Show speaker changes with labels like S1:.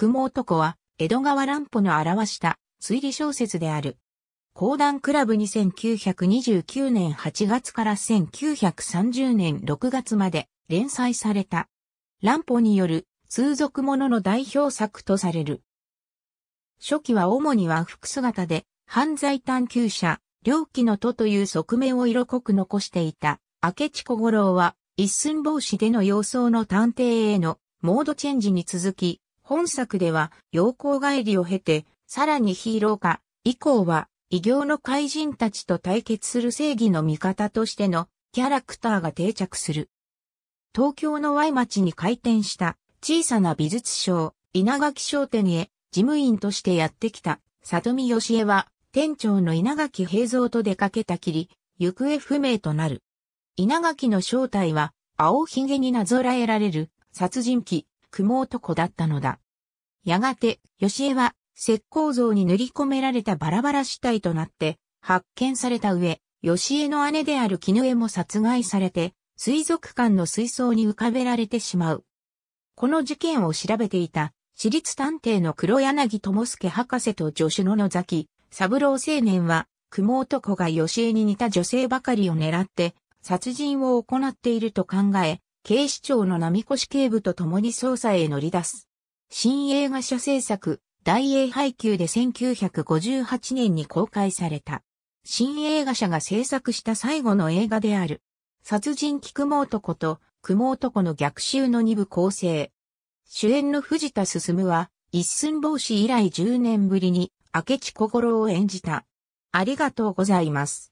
S1: 雲男は、江戸川乱歩の表した推理小説である。講談クラブ2929年8月から1930年6月まで連載された。乱歩による通俗ものの代表作とされる。初期は主に和服姿で犯罪探求者、猟奇の徒という側面を色濃く残していた。明智小五郎は一寸法師での様相の探偵へのモードチェンジに続き、本作では、陽光帰りを経て、さらにヒーロー化、以降は、異形の怪人たちと対決する正義の味方としてのキャラクターが定着する。東京の Y 町に開店した小さな美術商、稲垣商店へ事務員としてやってきた里見義江は店長の稲垣平蔵と出かけたきり、行方不明となる。稲垣の正体は青ひげになぞらえられる殺人鬼雲男だったのだ。やがて、吉江は石膏像に塗り込められたバラバラ死体となって発見された上、吉江の姉である絹江も殺害されて、水族館の水槽に浮かべられてしまう。この事件を調べていた、私立探偵の黒柳智介博士と助手の野崎、三郎青年は、雲男が吉江に似た女性ばかりを狙って、殺人を行っていると考え、警視庁の並越警部と共に捜査へ乗り出す。新映画社制作、大英配給で1958年に公開された。新映画社が制作した最後の映画である。殺人菊毛男と雲男の逆襲の二部構成。主演の藤田進は、一寸帽子以来10年ぶりに、明智小五郎を演じた。ありがとうございます。